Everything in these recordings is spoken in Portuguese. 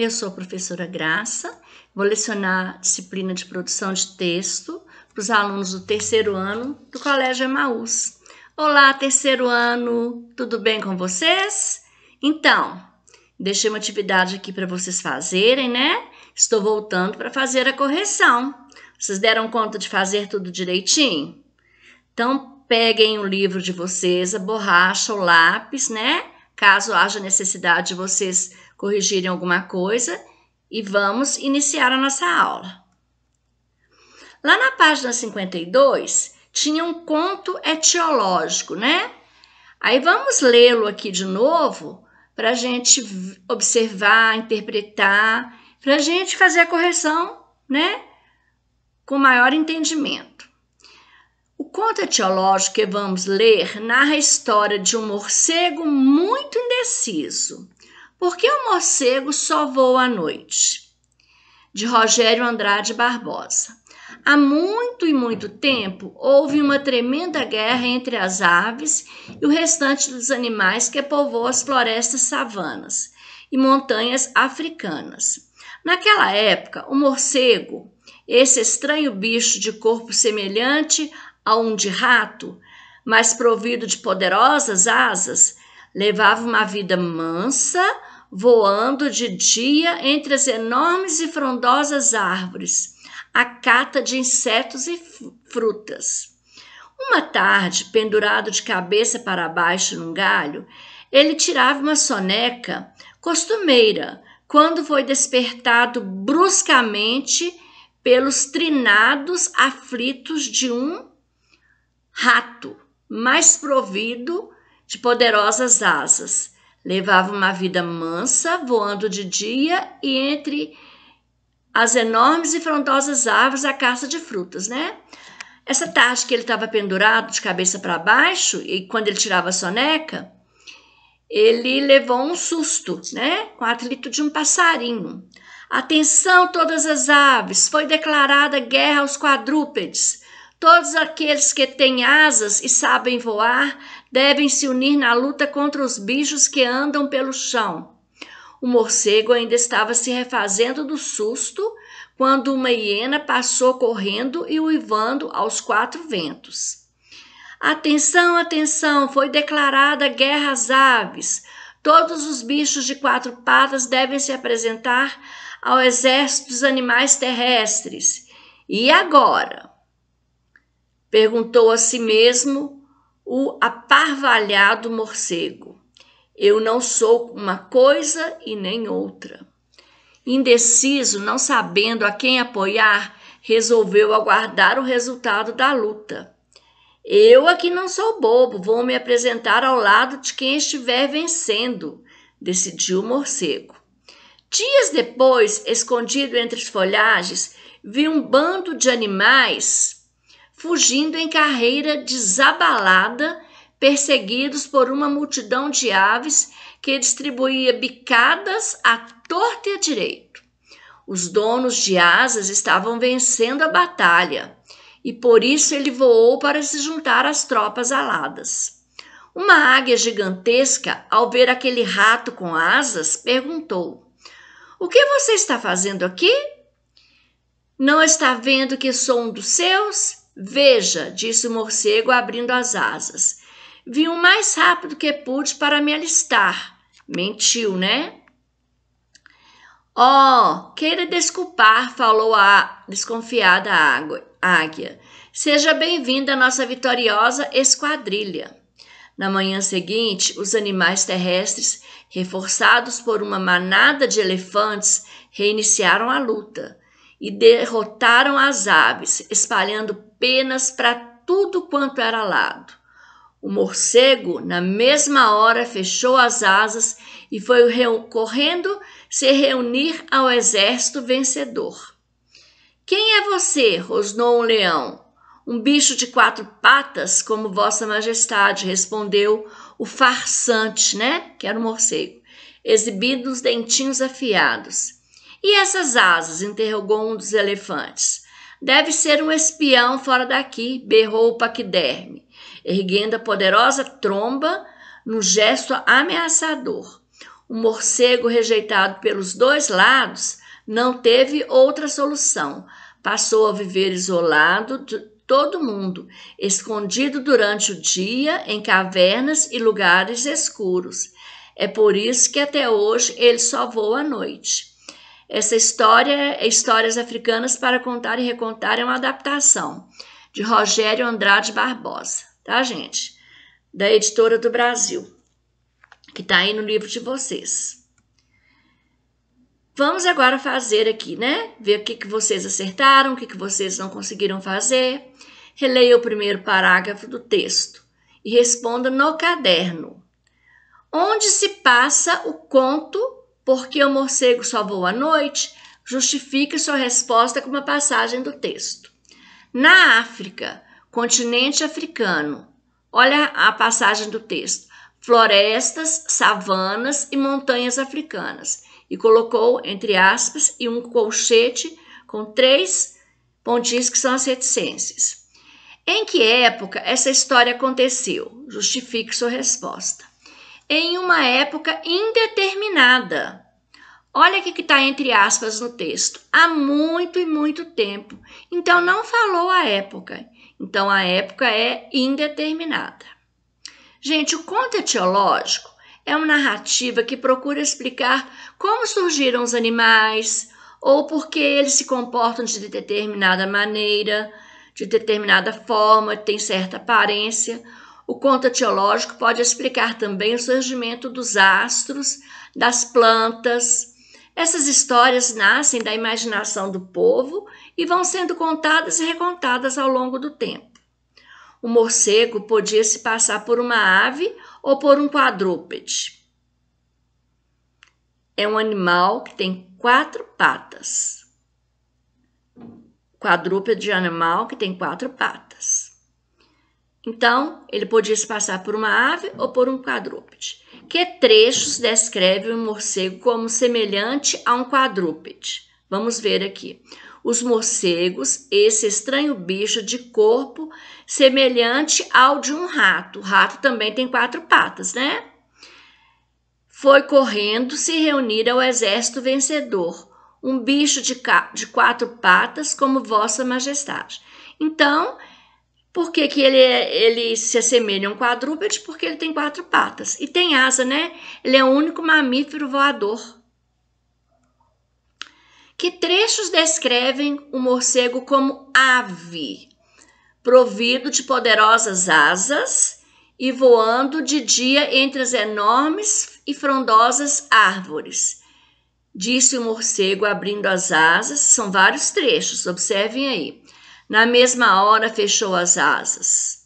Eu sou a professora Graça, vou lecionar disciplina de produção de texto para os alunos do terceiro ano do Colégio Emaús. Olá, terceiro ano, tudo bem com vocês? Então, deixei uma atividade aqui para vocês fazerem, né? Estou voltando para fazer a correção. Vocês deram conta de fazer tudo direitinho? Então, peguem o livro de vocês, a borracha, o lápis, né? Caso haja necessidade de vocês corrigirem alguma coisa e vamos iniciar a nossa aula. Lá na página 52 tinha um conto etiológico, né? Aí vamos lê-lo aqui de novo para a gente observar, interpretar, para a gente fazer a correção, né? Com maior entendimento. O conto etiológico que vamos ler narra a história de um morcego muito indeciso por que o morcego só voa à noite? De Rogério Andrade Barbosa. Há muito e muito tempo houve uma tremenda guerra entre as aves e o restante dos animais que povoam as florestas savanas e montanhas africanas. Naquela época, o morcego, esse estranho bicho de corpo semelhante a um de rato, mas provido de poderosas asas, levava uma vida mansa, voando de dia entre as enormes e frondosas árvores, à cata de insetos e frutas. Uma tarde, pendurado de cabeça para baixo num galho, ele tirava uma soneca costumeira quando foi despertado bruscamente pelos trinados aflitos de um rato mais provido de poderosas asas Levava uma vida mansa, voando de dia e entre as enormes e frondosas árvores à caça de frutas, né? Essa tarde que ele estava pendurado de cabeça para baixo e quando ele tirava a soneca, ele levou um susto, né? Com o atrito de um passarinho. Atenção, todas as aves! Foi declarada guerra aos quadrúpedes. Todos aqueles que têm asas e sabem voar devem se unir na luta contra os bichos que andam pelo chão. O morcego ainda estava se refazendo do susto quando uma hiena passou correndo e uivando aos quatro ventos. Atenção, atenção! Foi declarada guerra às aves. Todos os bichos de quatro patas devem se apresentar ao exército dos animais terrestres. E agora? Perguntou a si mesmo o aparvalhado morcego. Eu não sou uma coisa e nem outra. Indeciso, não sabendo a quem apoiar, resolveu aguardar o resultado da luta. Eu aqui é não sou bobo, vou me apresentar ao lado de quem estiver vencendo, decidiu o morcego. Dias depois, escondido entre as folhagens, vi um bando de animais fugindo em carreira desabalada, perseguidos por uma multidão de aves que distribuía bicadas à torta e à direito. Os donos de asas estavam vencendo a batalha e por isso ele voou para se juntar às tropas aladas. Uma águia gigantesca, ao ver aquele rato com asas, perguntou: O que você está fazendo aqui? Não está vendo que sou um dos seus? Veja, disse o morcego, abrindo as asas. Vim o mais rápido que pude para me alistar. Mentiu, né? Oh, queira desculpar, falou a desconfiada águia. Seja bem-vinda à nossa vitoriosa esquadrilha. Na manhã seguinte, os animais terrestres, reforçados por uma manada de elefantes, reiniciaram a luta e derrotaram as aves, espalhando penas para tudo quanto era lado. O morcego, na mesma hora, fechou as asas e foi correndo se reunir ao exército vencedor. Quem é você? rosnou um leão. Um bicho de quatro patas, como Vossa Majestade, respondeu o farsante, né? Que era o morcego, exibindo os dentinhos afiados. E essas asas? interrogou um dos elefantes. Deve ser um espião fora daqui, berrou o paquiderme, erguendo a poderosa tromba num gesto ameaçador. O morcego, rejeitado pelos dois lados, não teve outra solução. Passou a viver isolado de todo mundo, escondido durante o dia em cavernas e lugares escuros. É por isso que até hoje ele só voa à noite. Essa história, é Histórias Africanas para Contar e Recontar, é uma adaptação de Rogério Andrade Barbosa, tá, gente? Da editora do Brasil, que tá aí no livro de vocês. Vamos agora fazer aqui, né? Ver o que, que vocês acertaram, o que, que vocês não conseguiram fazer. Releia o primeiro parágrafo do texto e responda no caderno. Onde se passa o conto porque o morcego só voa à noite, justifique sua resposta com uma passagem do texto. Na África, continente africano, olha a passagem do texto: florestas, savanas e montanhas africanas. E colocou, entre aspas, e um colchete com três pontinhos que são as reticências. Em que época essa história aconteceu? Justifique sua resposta em uma época indeterminada. Olha o que está entre aspas no texto. Há muito e muito tempo. Então, não falou a época. Então, a época é indeterminada. Gente, o conto etiológico é uma narrativa que procura explicar como surgiram os animais ou por que eles se comportam de determinada maneira, de determinada forma, têm certa aparência o conto teológico pode explicar também o surgimento dos astros, das plantas. Essas histórias nascem da imaginação do povo e vão sendo contadas e recontadas ao longo do tempo. O morcego podia se passar por uma ave ou por um quadrúpede. É um animal que tem quatro patas. Quadrúpede é um animal que tem quatro patas. Então, ele podia se passar por uma ave ou por um quadrúpede. Que trechos descreve o um morcego como semelhante a um quadrúpede? Vamos ver aqui. Os morcegos, esse estranho bicho de corpo semelhante ao de um rato. O rato também tem quatro patas, né? Foi correndo se reunir ao exército vencedor, um bicho de, de quatro patas, como Vossa Majestade. Então, por que, que ele, é, ele se assemelha a um quadrúpede? Porque ele tem quatro patas e tem asa, né? Ele é o único mamífero voador. Que trechos descrevem o morcego como ave, provido de poderosas asas e voando de dia entre as enormes e frondosas árvores. Disse o morcego abrindo as asas, são vários trechos, observem aí. Na mesma hora fechou as asas.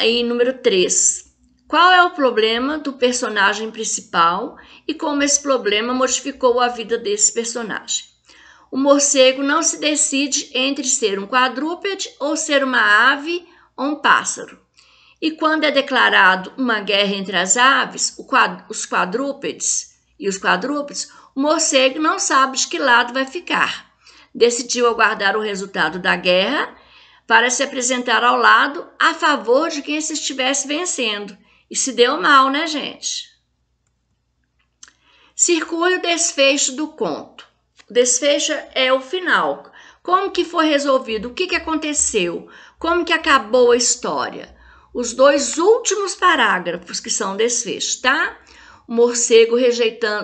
E número 3. Qual é o problema do personagem principal e como esse problema modificou a vida desse personagem? O morcego não se decide entre ser um quadrúpede ou ser uma ave ou um pássaro. E quando é declarado uma guerra entre as aves, os quadrúpedes e os quadrúpedes, o morcego não sabe de que lado vai ficar decidiu aguardar o resultado da guerra para se apresentar ao lado a favor de quem se estivesse vencendo. E se deu mal, né, gente? Circule o desfecho do conto. O desfecho é o final. Como que foi resolvido? O que, que aconteceu? Como que acabou a história? Os dois últimos parágrafos que são desfecho, tá? O morcego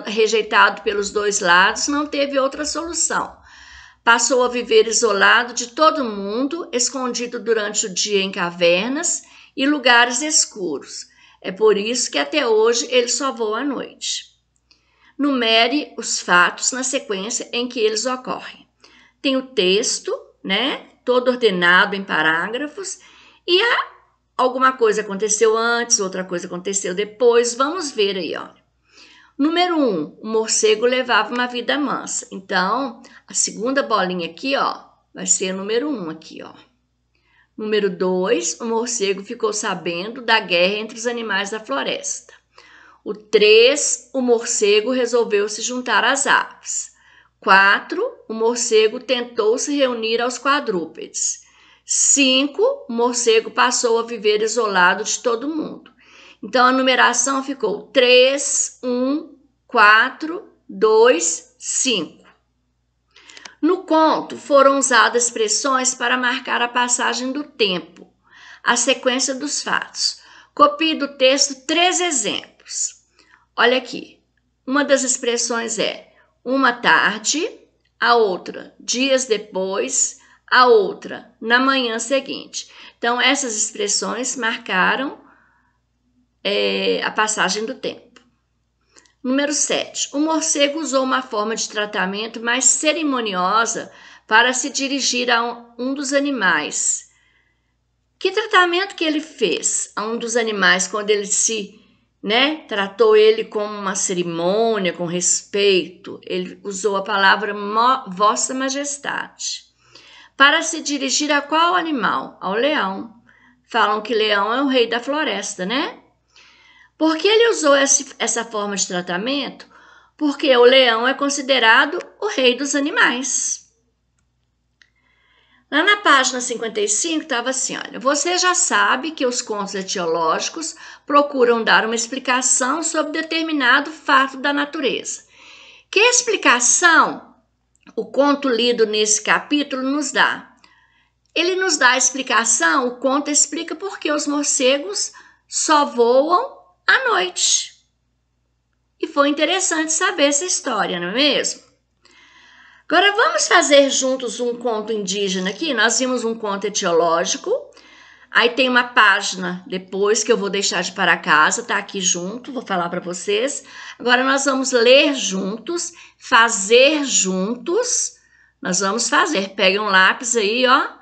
rejeitado pelos dois lados não teve outra solução Passou a viver isolado de todo mundo, escondido durante o dia em cavernas e lugares escuros. É por isso que até hoje ele só voa à noite. Numere os fatos na sequência em que eles ocorrem. Tem o texto, né? Todo ordenado em parágrafos, e há alguma coisa aconteceu antes, outra coisa aconteceu depois. Vamos ver aí, ó. Número 1, um, o morcego levava uma vida mansa. Então, a segunda bolinha aqui, ó, vai ser o número 1 um aqui, ó. Número 2, o morcego ficou sabendo da guerra entre os animais da floresta. O 3, o morcego resolveu se juntar às aves. 4, o morcego tentou se reunir aos quadrúpedes. 5, o morcego passou a viver isolado de todo mundo. Então a numeração ficou 3, 1, 4, 2, 5. No conto, foram usadas expressões para marcar a passagem do tempo, a sequência dos fatos. Copie do texto três exemplos. Olha aqui. Uma das expressões é uma tarde, a outra dias depois, a outra na manhã seguinte. Então, essas expressões marcaram é, a passagem do tempo. Número 7. O morcego usou uma forma de tratamento mais cerimoniosa para se dirigir a um dos animais. Que tratamento que ele fez a um dos animais quando ele se, né, tratou ele como uma cerimônia, com respeito? Ele usou a palavra Vossa Majestade. Para se dirigir a qual animal? Ao leão. Falam que leão é o rei da floresta, né? Por que ele usou essa forma de tratamento? Porque o leão é considerado o rei dos animais. Lá na página 55 estava assim: olha, você já sabe que os contos etiológicos procuram dar uma explicação sobre determinado fato da natureza. Que explicação o conto lido nesse capítulo nos dá? Ele nos dá a explicação, o conto explica por que os morcegos só voam à noite. E foi interessante saber essa história, não é mesmo? Agora vamos fazer juntos um conto indígena aqui. Nós vimos um conto etiológico. Aí tem uma página depois que eu vou deixar de para casa, tá aqui junto, vou falar para vocês. Agora nós vamos ler juntos, fazer juntos. Nós vamos fazer. Pegue um lápis aí, ó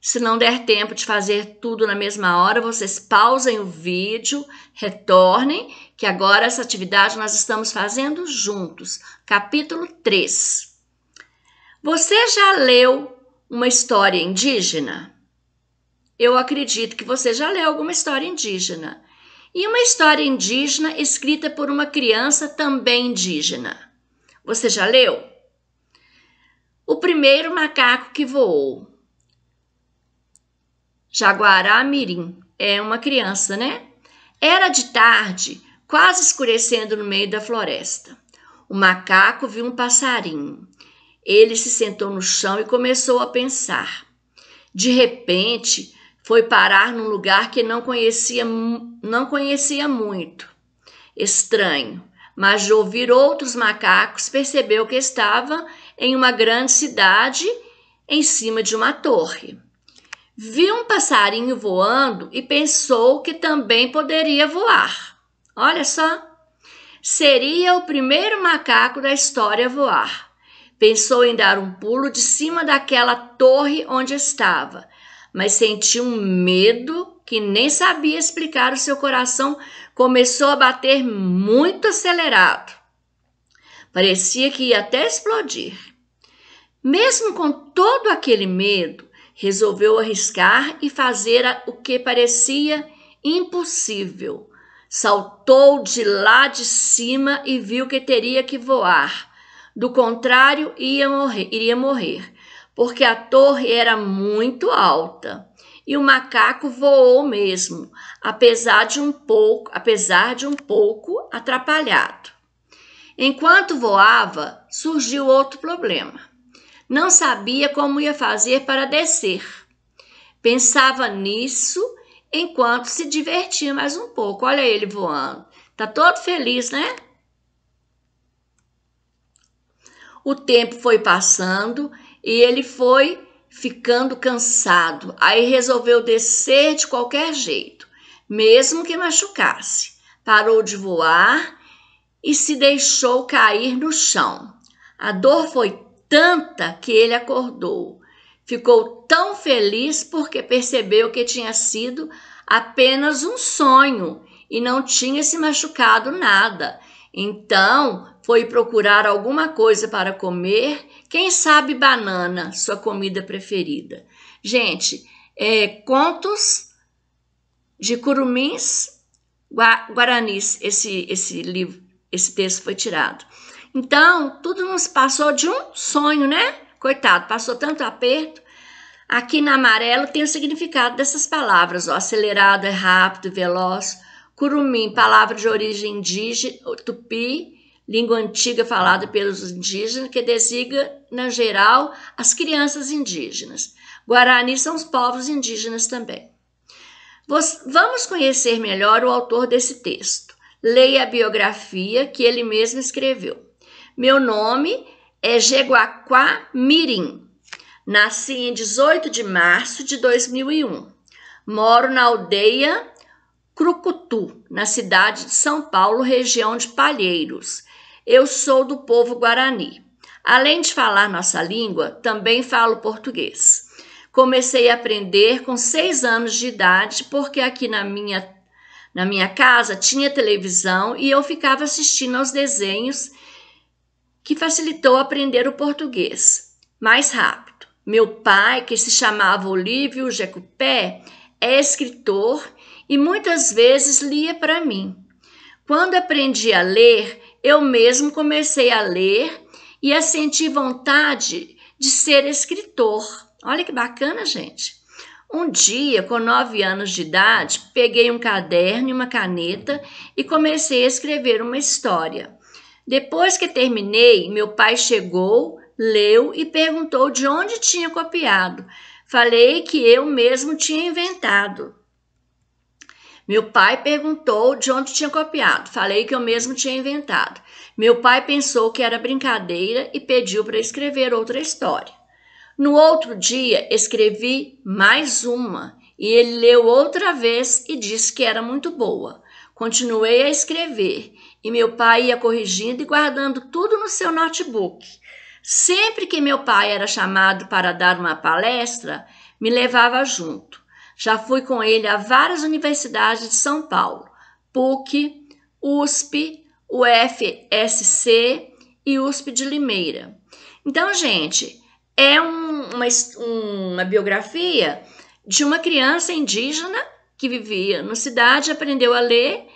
se não der tempo de fazer tudo na mesma hora, vocês pausem o vídeo, retornem, que agora essa atividade nós estamos fazendo juntos. Capítulo 3. Você já leu uma história indígena? Eu acredito que você já leu alguma história indígena. E uma história indígena escrita por uma criança também indígena. Você já leu? O primeiro macaco que voou. Jaguará Mirim. É uma criança, né? Era de tarde, quase escurecendo no meio da floresta. O macaco viu um passarinho. Ele se sentou no chão e começou a pensar. De repente, foi parar num lugar que não conhecia, não conhecia muito. Estranho, mas de ouvir outros macacos, percebeu que estava em uma grande cidade em cima de uma torre viu um passarinho voando e pensou que também poderia voar. Olha só! Seria o primeiro macaco da história a voar. Pensou em dar um pulo de cima daquela torre onde estava, mas sentiu um medo que nem sabia explicar. O seu coração começou a bater muito acelerado. Parecia que ia até explodir. Mesmo com todo aquele medo, Resolveu arriscar e fazer o que parecia impossível. Saltou de lá de cima e viu que teria que voar. Do contrário, ia morrer, iria morrer, porque a torre era muito alta. E o macaco voou mesmo, apesar de um pouco, apesar de um pouco atrapalhado. Enquanto voava, surgiu outro problema. Não sabia como ia fazer para descer. Pensava nisso enquanto se divertia mais um pouco. Olha ele voando. Tá todo feliz, né? O tempo foi passando e ele foi ficando cansado. Aí resolveu descer de qualquer jeito, mesmo que machucasse. Parou de voar e se deixou cair no chão. A dor foi tanta que ele acordou. Ficou tão feliz porque percebeu que tinha sido apenas um sonho e não tinha se machucado nada. Então, foi procurar alguma coisa para comer, quem sabe banana, sua comida preferida. Gente, é, contos de curumins guaranis, esse, esse livro, esse texto foi tirado. Então, tudo nos passou de um sonho, né? Coitado, passou tanto aperto. Aqui na amarelo tem o significado dessas palavras: ó, acelerado é rápido, veloz. Curumim, palavra de origem indígena, tupi, língua antiga falada pelos indígenas, que designa, na geral, as crianças indígenas. Guarani são os povos indígenas também. Vamos conhecer melhor o autor desse texto. Leia a biografia que ele mesmo escreveu. Meu nome é Jeguaquá Mirim. Nasci em 18 de março de 2001. Moro na aldeia Crucutu, na cidade de São Paulo, região de Palheiros. Eu sou do povo Guarani. Além de falar nossa língua, também falo português. Comecei a aprender com seis anos de idade, porque aqui na minha, na minha casa tinha televisão e eu ficava assistindo aos desenhos que facilitou aprender o português mais rápido. Meu pai, que se chamava Olívio Jacupé, é escritor e muitas vezes lia para mim. Quando aprendi a ler, eu mesmo comecei a ler e a sentir vontade de ser escritor. Olha que bacana, gente. Um dia, com nove anos de idade, peguei um caderno e uma caneta e comecei a escrever uma história. Depois que terminei, meu pai chegou, leu e perguntou de onde tinha copiado. Falei que eu mesmo tinha inventado. Meu pai perguntou de onde tinha copiado. Falei que eu mesmo tinha inventado. Meu pai pensou que era brincadeira e pediu para escrever outra história. No outro dia, escrevi mais uma e ele leu outra vez e disse que era muito boa. Continuei a escrever e meu pai ia corrigindo e guardando tudo no seu notebook. Sempre que meu pai era chamado para dar uma palestra, me levava junto. Já fui com ele a várias universidades de São Paulo: PUC, USP, UFSC e USP de Limeira. Então, gente, é um, uma, uma biografia de uma criança indígena que vivia na cidade, aprendeu a ler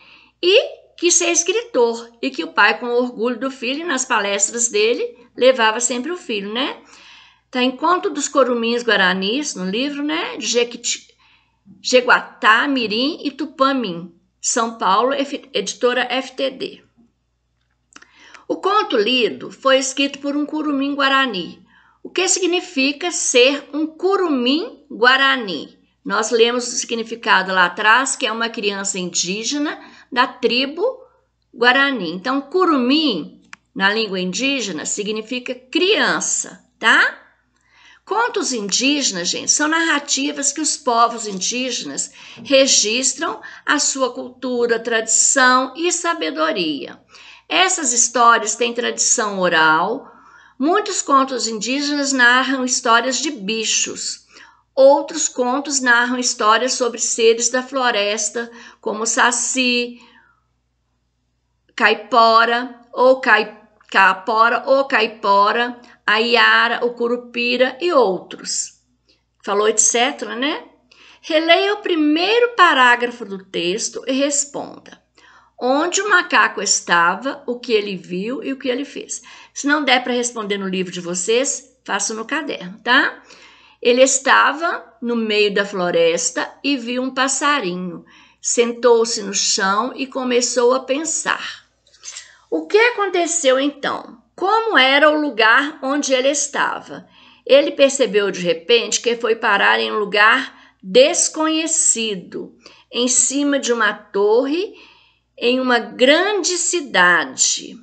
e quis ser escritor e que o pai, com o orgulho do filho, nas palestras dele, levava sempre o filho, né? Tá Encontro Conto dos Coruminhos Guaranis, no livro, né? De Jequiti, Jeguatá, Mirim e Tupamim, São Paulo, editora FTD. O conto lido foi escrito por um curumim guarani. O que significa ser um curumim guarani? Nós lemos o significado lá atrás, que é uma criança indígena da tribo Guarani. Então, curumim, na língua indígena, significa criança, tá? Contos indígenas, gente, são narrativas que os povos indígenas registram a sua cultura, tradição e sabedoria. Essas histórias têm tradição oral. Muitos contos indígenas narram histórias de bichos, Outros contos narram histórias sobre seres da floresta, como Saci, Caipora ou Caipora. ou o caipora, a iara, o curupira e outros. Falou etc, né? Releia o primeiro parágrafo do texto e responda. Onde o macaco estava, o que ele viu e o que ele fez. Se não der para responder no livro de vocês, faça no caderno, tá? Ele estava no meio da floresta e viu um passarinho. Sentou-se no chão e começou a pensar. O que aconteceu então? Como era o lugar onde ele estava? Ele percebeu de repente que foi parar em um lugar desconhecido, em cima de uma torre, em uma grande cidade.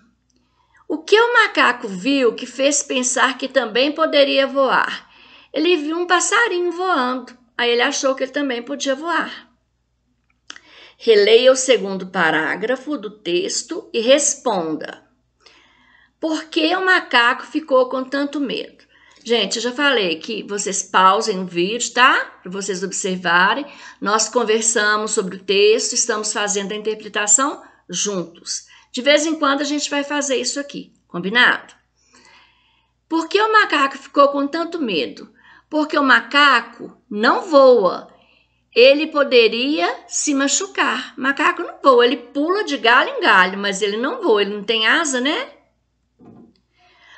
O que o macaco viu que fez pensar que também poderia voar? ele viu um passarinho voando. Aí ele achou que ele também podia voar. Releia o segundo parágrafo do texto e responda. Por que o macaco ficou com tanto medo? Gente, eu já falei que vocês pausem o vídeo, tá? Para vocês observarem. Nós conversamos sobre o texto, estamos fazendo a interpretação juntos. De vez em quando a gente vai fazer isso aqui, combinado? Por que o macaco ficou com tanto medo? porque o macaco não voa. Ele poderia se machucar. macaco não voa, ele pula de galho em galho, mas ele não voa, ele não tem asa, né?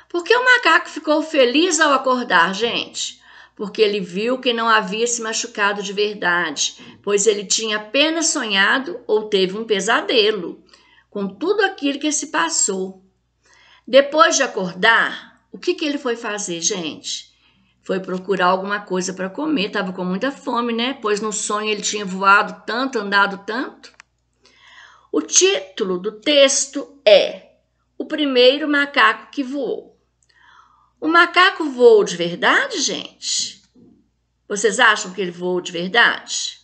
Porque o macaco ficou feliz ao acordar, gente? Porque ele viu que não havia se machucado de verdade, pois ele tinha apenas sonhado ou teve um pesadelo com tudo aquilo que se passou. Depois de acordar, o que, que ele foi fazer, gente? Foi procurar alguma coisa para comer, estava com muita fome, né? Pois no sonho ele tinha voado tanto, andado tanto. O título do texto é O Primeiro Macaco que Voou. O macaco voou de verdade, gente? Vocês acham que ele voou de verdade?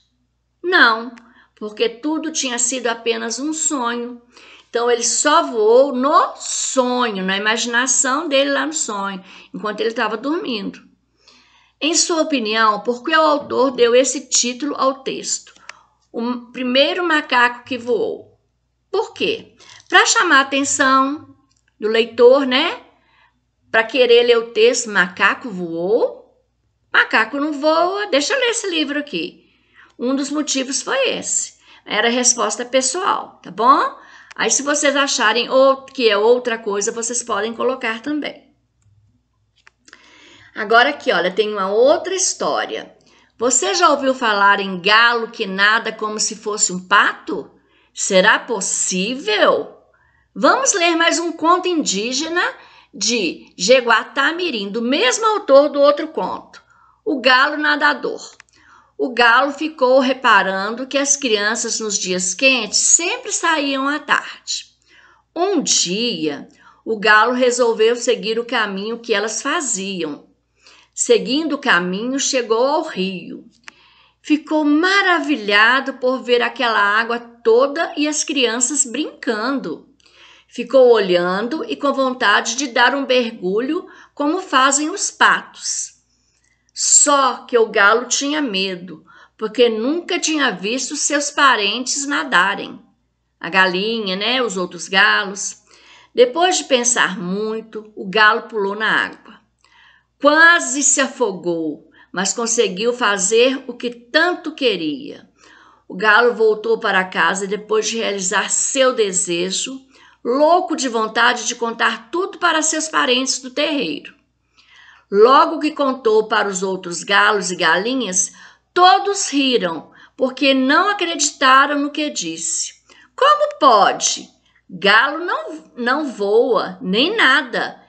Não, porque tudo tinha sido apenas um sonho. Então ele só voou no sonho, na imaginação dele lá no sonho, enquanto ele estava dormindo. Em sua opinião, por que o autor deu esse título ao texto? O primeiro macaco que voou. Por quê? Para chamar a atenção do leitor, né? Para querer ler o texto, macaco voou? Macaco não voa, deixa eu ler esse livro aqui. Um dos motivos foi esse. Era resposta pessoal, tá bom? Aí, se vocês acharem que é outra coisa, vocês podem colocar também. Agora aqui, olha, tem uma outra história. Você já ouviu falar em galo que nada como se fosse um pato? Será possível? Vamos ler mais um conto indígena de Jeguatá Mirim, do mesmo autor do outro conto, O Galo Nadador. O galo ficou reparando que as crianças nos dias quentes sempre saíam à tarde. Um dia, o galo resolveu seguir o caminho que elas faziam Seguindo o caminho, chegou ao rio. Ficou maravilhado por ver aquela água toda e as crianças brincando. Ficou olhando e com vontade de dar um mergulho, como fazem os patos. Só que o galo tinha medo, porque nunca tinha visto seus parentes nadarem. A galinha, né, os outros galos. Depois de pensar muito, o galo pulou na água. Quase se afogou, mas conseguiu fazer o que tanto queria. O galo voltou para casa depois de realizar seu desejo, louco de vontade de contar tudo para seus parentes do terreiro. Logo que contou para os outros galos e galinhas, todos riram, porque não acreditaram no que disse. Como pode? Galo não, não voa, nem nada.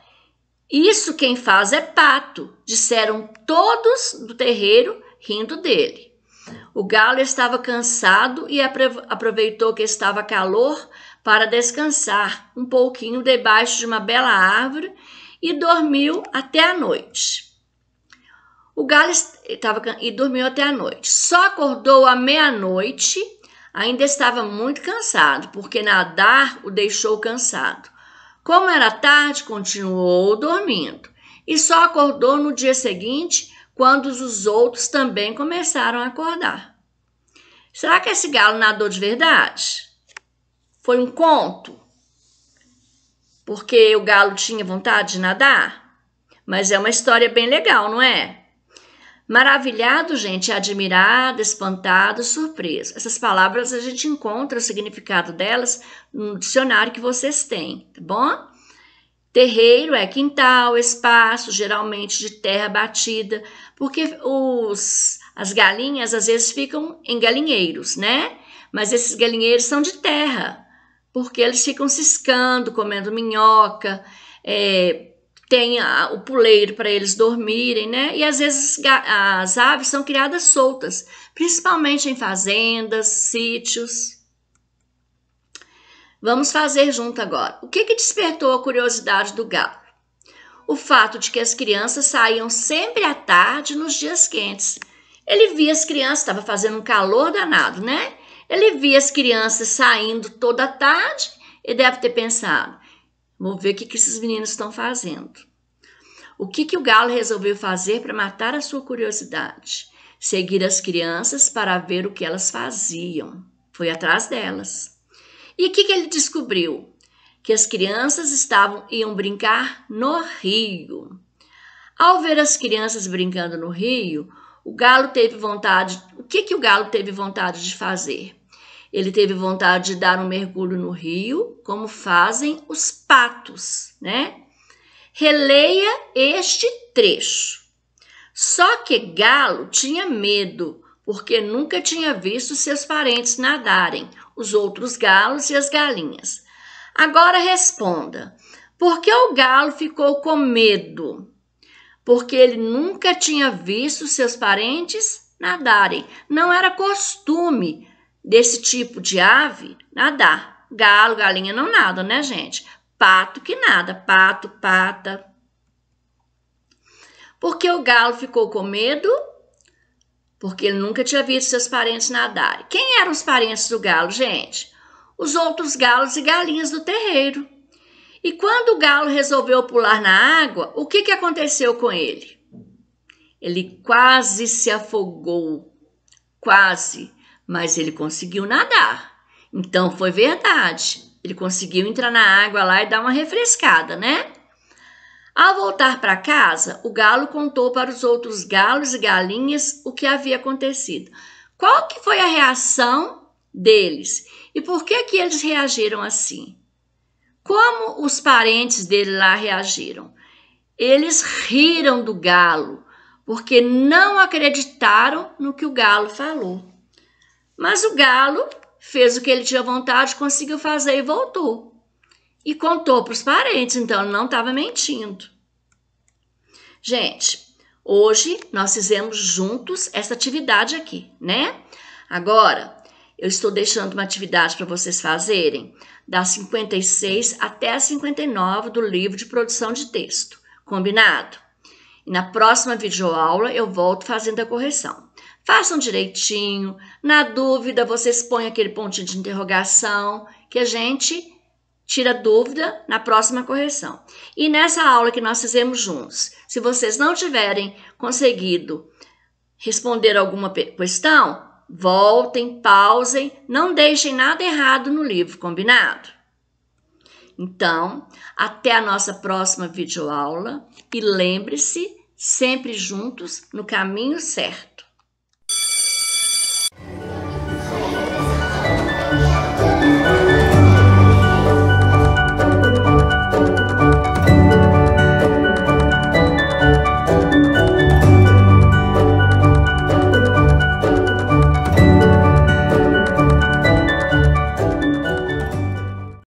Isso quem faz é pato, disseram todos do terreiro, rindo dele. O galo estava cansado e aproveitou que estava calor para descansar um pouquinho debaixo de uma bela árvore e dormiu até a noite. O galo estava e dormiu até a noite. Só acordou à meia-noite, ainda estava muito cansado, porque nadar o deixou cansado. Como era tarde, continuou dormindo e só acordou no dia seguinte, quando os outros também começaram a acordar. Será que esse galo nadou de verdade? Foi um conto? Porque o galo tinha vontade de nadar? Mas é uma história bem legal, não é? Maravilhado, gente, admirado, espantado, surpreso. Essas palavras a gente encontra o significado delas no dicionário que vocês têm, tá bom? Terreiro é quintal, espaço, geralmente de terra batida, porque os, as galinhas às vezes ficam em galinheiros, né? Mas esses galinheiros são de terra, porque eles ficam ciscando, comendo minhoca, é, tem a, o puleiro para eles dormirem, né? E às vezes as aves são criadas soltas, principalmente em fazendas, sítios. Vamos fazer junto agora. O que, que despertou a curiosidade do galo? O fato de que as crianças saíam sempre à tarde nos dias quentes. Ele via as crianças, estava fazendo um calor danado, né? Ele via as crianças saindo toda tarde e deve ter pensado: Vamos ver o que, que esses meninos estão fazendo. O que, que o galo resolveu fazer para matar a sua curiosidade? Seguir as crianças para ver o que elas faziam. Foi atrás delas. E o que, que ele descobriu? Que as crianças estavam iam brincar no rio. Ao ver as crianças brincando no rio, o galo teve vontade. O que, que o galo teve vontade de fazer? Ele teve vontade de dar um mergulho no rio, como fazem os patos, né? Releia este trecho. Só que Galo tinha medo, porque nunca tinha visto seus parentes nadarem, os outros galos e as galinhas. Agora responda: por que o galo ficou com medo? Porque ele nunca tinha visto seus parentes nadarem. Não era costume desse tipo de ave nadar. Galo, galinha não nada, né, gente? Pato que nada, pato, pata. Porque o galo ficou com medo? Porque ele nunca tinha visto seus parentes nadarem. Quem eram os parentes do galo, gente? Os outros galos e galinhas do terreiro. E quando o galo resolveu pular na água, o que, que aconteceu com ele? Ele quase se afogou. Quase mas ele conseguiu nadar. Então foi verdade. Ele conseguiu entrar na água lá e dar uma refrescada, né? Ao voltar para casa, o galo contou para os outros galos e galinhas o que havia acontecido. Qual que foi a reação deles? E por que que eles reagiram assim? Como os parentes dele lá reagiram? Eles riram do galo, porque não acreditaram no que o galo falou. Mas o galo fez o que ele tinha vontade, conseguiu fazer e voltou. E contou para os parentes, então não estava mentindo. Gente, hoje nós fizemos juntos essa atividade aqui, né? Agora, eu estou deixando uma atividade para vocês fazerem da 56 até a 59 do livro de produção de texto, combinado? E na próxima videoaula eu volto fazendo a correção. Façam direitinho. Na dúvida, vocês põem aquele pontinho de interrogação que a gente tira dúvida na próxima correção. E nessa aula que nós fizemos juntos, se vocês não tiverem conseguido responder alguma questão, voltem, pausem, não deixem nada errado no livro, combinado? Então, até a nossa próxima videoaula e lembre-se, sempre juntos no caminho certo. Yeah.